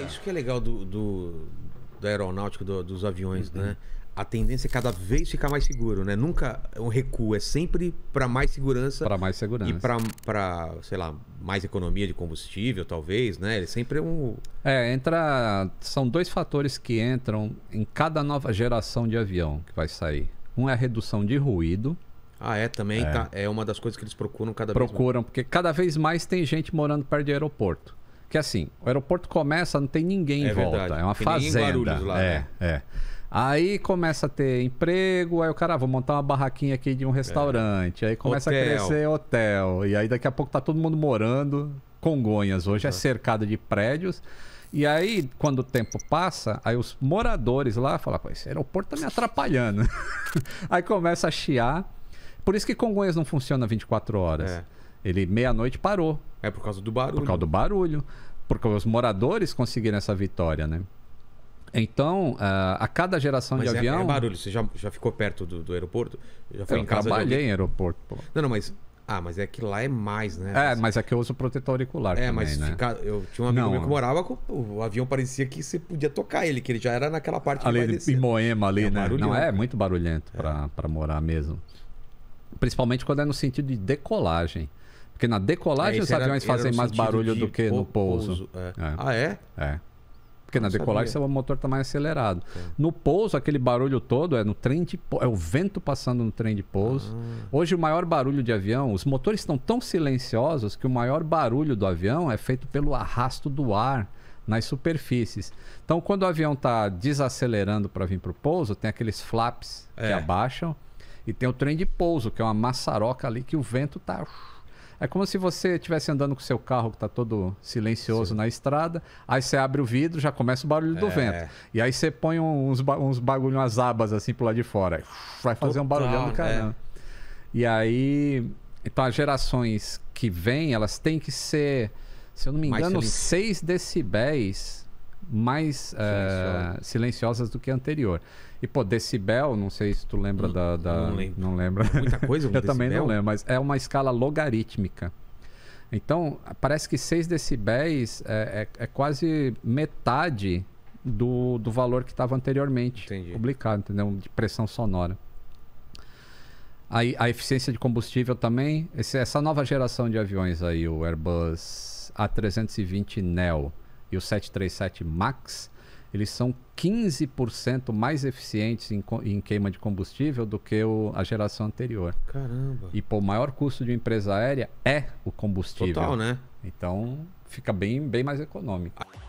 É tá. isso que é legal do, do da aeronáutica, do, dos aviões, né? uhum. né? A tendência é cada vez ficar mais seguro, né? Nunca um recuo, é sempre para mais segurança. Para mais segurança. E para, sei lá, mais economia de combustível, talvez, né? Ele é sempre é um. É, entra. São dois fatores que entram em cada nova geração de avião que vai sair. Um é a redução de ruído, ah, é também. É. Tá, é uma das coisas que eles procuram cada procuram, vez mais. Procuram, porque cada vez mais tem gente morando perto de aeroporto. Porque assim, o aeroporto começa, não tem ninguém é em volta. Verdade. É uma tem fazenda. Lá, é, né? é. Aí começa a ter emprego, aí o cara, ah, vou montar uma barraquinha aqui de um restaurante. É. Aí começa hotel. a crescer hotel. E aí daqui a pouco tá todo mundo morando. Congonhas hoje uhum. é cercado de prédios. E aí, quando o tempo passa, aí os moradores lá falam, pô, esse aeroporto tá me atrapalhando. aí começa a chiar. Por isso que Congonhas não funciona 24 horas. É. Ele meia-noite parou. É por causa do barulho. Por causa do barulho porque os moradores conseguiram essa vitória, né? Então, uh, a cada geração mas de é, é, avião. É barulho, você já, já ficou perto do, do aeroporto? Já foi eu em casa trabalhei em aeroporto, pô. Não, não, mas. Ah, mas é que lá é mais, né? É, mas é que eu uso protetor auricular. É, também, mas né? fica... eu tinha um amigo não, meu que morava, com... o avião parecia que você podia tocar ele, que ele já era naquela parte ali, de Em Moema ali, é né? Não, é muito barulhento é. para morar mesmo. Principalmente quando é no sentido de decolagem. Porque na decolagem é, os aviões era, era fazem mais barulho do que no pouso. É. É. Ah, é? É. Porque Não na decolagem sabia. seu motor está mais acelerado. No pouso, aquele barulho todo é no trem de pouso, é o vento passando no trem de pouso. Ah. Hoje o maior barulho de avião, os motores estão tão silenciosos que o maior barulho do avião é feito pelo arrasto do ar nas superfícies. Então, quando o avião está desacelerando para vir para o pouso, tem aqueles flaps que é. abaixam e tem o trem de pouso, que é uma maçaroca ali que o vento está é como se você estivesse andando com seu carro que está todo silencioso Sim. na estrada, aí você abre o vidro, já começa o barulho do é. vento. E aí você põe uns, ba uns bagulho, umas abas assim pro lado de fora. Vai fazer um barulhão do né? caramba. É. E aí. Então as gerações que vêm, elas têm que ser, se eu não me engano, 6 decibéis mais eh, silenciosas do que a anterior. E, pô, decibel, não sei se tu lembra não, hum, da, da, Não lembro. Não lembra. Muita coisa Eu decibel? também não lembro, mas é uma escala logarítmica. Então, parece que 6 decibéis é, é, é quase metade do, do valor que estava anteriormente Entendi. publicado, entendeu? De pressão sonora. A, a eficiência de combustível também. Esse, essa nova geração de aviões aí, o Airbus A320neo e o 737 MAX, eles são 15% mais eficientes em, em, queima de combustível do que o, a geração anterior. Caramba. E pô, o maior custo de uma empresa aérea é o combustível. Total, né? Então fica bem, bem mais econômico. Ah,